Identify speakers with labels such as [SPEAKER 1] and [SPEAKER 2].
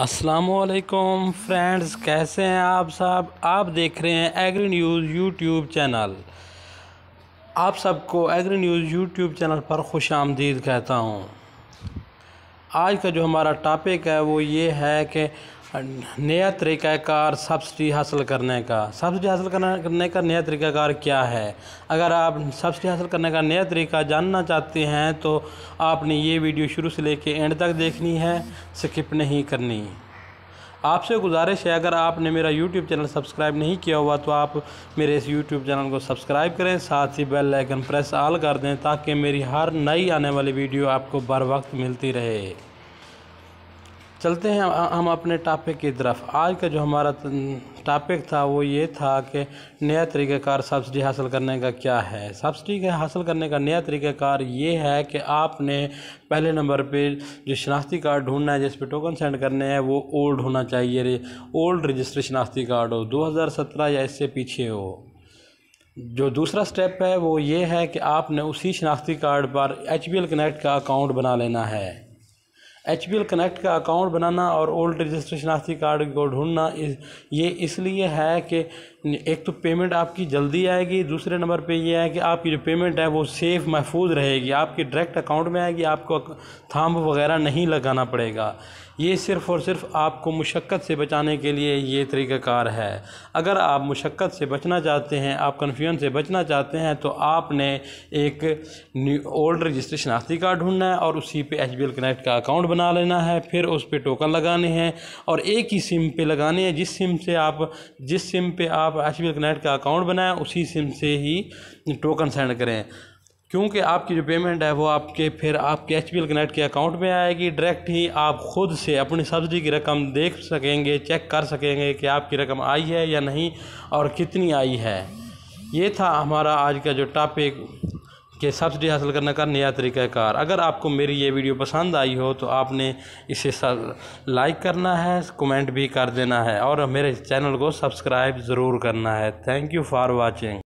[SPEAKER 1] असलकुम फ्रेंड्स कैसे हैं आप साहब आप देख रहे हैं एग्री न्यूज़ यूट्यूब चैनल आप सबको एग्री न्यूज़ यूट्यूब चैनल पर खुश आमदीद कहता हूँ आज का जो हमारा टॉपिक है वो ये है कि नया तरीक़ाकार सब्सिडी हासिल करने का सब्सिडी हासिल करने का नया तरीक़ाकार क्या है अगर आप सब्सिडी हासिल करने का नया तरीका जानना चाहते हैं तो आपने ये वीडियो शुरू से लेकर एंड तक देखनी है स्किप नहीं करनी आपसे गुजारिश है अगर आपने मेरा यूट्यूब चैनल सब्सक्राइब नहीं किया हुआ तो आप मेरे इस यूट्यूब चैनल को सब्सक्राइब करें साथ ही बेल आइकन प्रेस ऑल कर दें ताकि मेरी हर नई आने वाली वीडियो आपको बर वक्त मिलती रहे चलते हैं हम अपने टॉपिक की तरफ आज का जो हमारा टॉपिक था वो ये था कि नया तरीक़ाकार सब्सिडी हासिल करने का क्या है सब्सिडी का हासिल करने का नया तरीक़ाकार ये है कि आपने पहले नंबर पे जो शनाख्ती कार्ड ढूंढना है जिस पे टोकन सेंड करने हैं वो ओल्ड होना चाहिए ओल्ड रजिस्टर शनाख्ती कार्ड हो दो या इससे पीछे हो जो दूसरा स्टेप है वो ये है कि आपने उसी शनाख्ती कार्ड पर एच कनेक्ट का अकाउंट बना लेना है एच बी एल कनेक्ट का अकाउंट बनाना और ओल्ड रजिस्टर शनाख्ती कार्ड को ढूंढना इस ये इसलिए है कि एक तो पेमेंट आपकी जल्दी आएगी दूसरे नंबर पे ये है कि आपकी जो पेमेंट है वो सेफ़ महफूज रहेगी आपके डायरेक्ट अकाउंट में आएगी आपको थाम वगैरह नहीं लगाना पड़ेगा ये सिर्फ़ और सिर्फ आपको मुशक्क़त से बचाने के लिए ये तरीक़ाकार है अगर आप मुशक्क़त से बचना चाहते हैं आप कन्फ्यूजन से बचना चाहते हैं तो आपने एक ओल्ड रजिस्टर शनाख्ती कार्ड ढूंढना है और उसी पे एच बी एल कनेक्ट का अकाउंट बना लेना है फिर उस पर टोकन लगाने हैं और एक ही सिम पे लगाने हैं जिस सिम से आप जिस सिम पे आप आप एच कनेक्ट का अकाउंट बनाएं उसी सिम से ही टोकन सेंड करें क्योंकि आपकी जो पेमेंट है वो आपके फिर आपके एच कनेक्ट के अकाउंट में आएगी डायरेक्ट ही आप ख़ुद से अपनी सब्सिडी की रकम देख सकेंगे चेक कर सकेंगे कि आपकी रकम आई है या नहीं और कितनी आई है ये था हमारा आज का जो टॉपिक के सब्सिडी हासिल करने का नया तरीक़ाकार अगर आपको मेरी ये वीडियो पसंद आई हो तो आपने इसे लाइक करना है कमेंट भी कर देना है और मेरे चैनल को सब्सक्राइब ज़रूर करना है थैंक यू फॉर वाचिंग